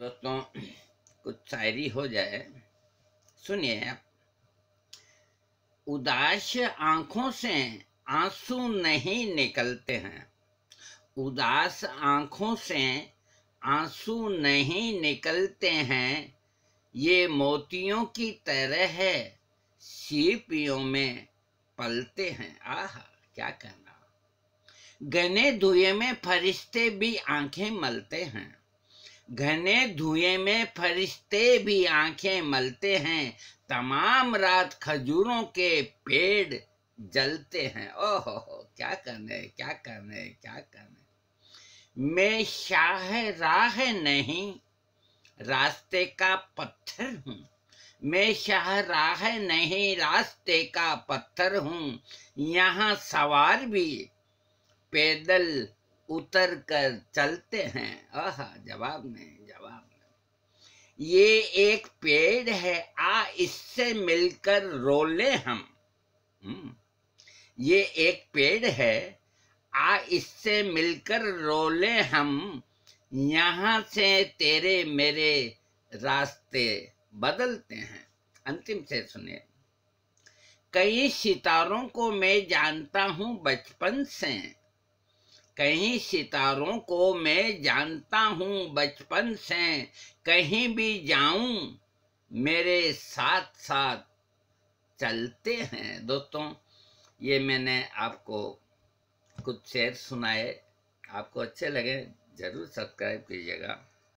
दोस्तों कुछ शायरी हो जाए सुनिए आप उदास आंखों से आंसू नहीं निकलते हैं उदास आंखों से आंसू नहीं निकलते हैं ये मोतियों की तरह है सीपियों में पलते हैं आह क्या कहना गने धुए में फरिश्ते भी आंखें मलते हैं घने धुएं में फरिश्ते भी आंखें मलते हैं तमाम रात खजूरों के पेड़ जलते हैं ओह क्या करने क्या करने क्या करने मैं शाह राह नहीं रास्ते का पत्थर हूँ मैं शाह राह नहीं रास्ते का पत्थर हूँ यहाँ सवार भी पैदल उतर कर चलते हैं आह जवाब में जवाब में ये एक पेड़ है आ इससे मिलकर रोले हम हम्म। ये एक पेड़ है आ इससे मिलकर रोले हम यहाँ से तेरे मेरे रास्ते बदलते हैं अंतिम से सुने कई सितारों को मैं जानता हूँ बचपन से कई सितारों को मैं जानता हूँ बचपन से कहीं भी जाऊं मेरे साथ साथ चलते हैं दोस्तों ये मैंने आपको कुछ शेर सुनाए आपको अच्छे लगे ज़रूर सब्सक्राइब कीजिएगा